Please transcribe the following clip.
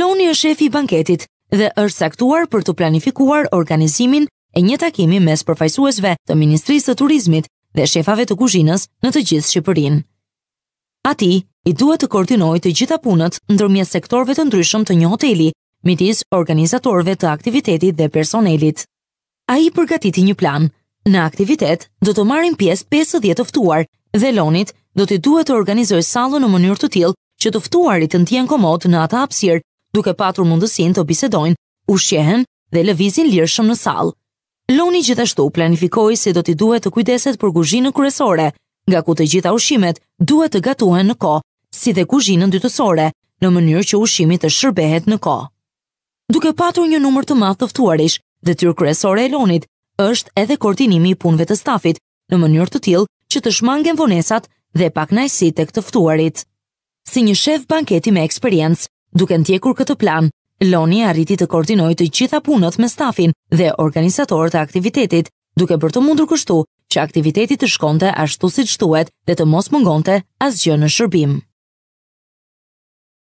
Loni është shefi i banketit dhe është saktuar për të planifikuar organizimin e një takimi mes përfajsuesve të Ministrisë të Turizmit dhe shefave të Kuzhinës në të gjithë Shqipërin. A ti i duhet të koordinoj të gjitha punët ndërmjet sektorve të ndryshëm të një hoteli, mitis organizatorve të aktivitetit dhe personelit. A i përgatiti një plan, në aktivitet do të marim pjesë 50 dhe të ftuar dhe lonit do të duhet të organizoj salo në mënyrë të tilë që të ftuarit të në tjenë komot në ata apsirë duke patur mundësin të bisedojnë, ushqehen dhe lëvizin lirëshëm në salë. Loni gjithashtu planifikoi se do t'i duhet të kujdeset për kuzhinën kryesore, nga ku të gjitha ushqimet duhet të gatuhen në kohë, si dhe kuzhinën dytësore, në mënyrë që ushqimi të shërbehet në kohë. Duke patur një numër të madh të ftuarish, detyrë kryesore e Lonit është edhe koordinimi i punëve të stafit, në mënyrë të tillë që të shmangen vonesat dhe pak tek të ftuarit. Si një shef banketi me eksperiencë, Duke në tjekur këtë plan, Loni arriti të koordinoj të gjitha punët me stafin dhe organisator të aktivitetit, duke për të mundur kështu që aktivitetit të shkonte ashtu si të shtuet dhe të mos mungonte as gjë në shërbim.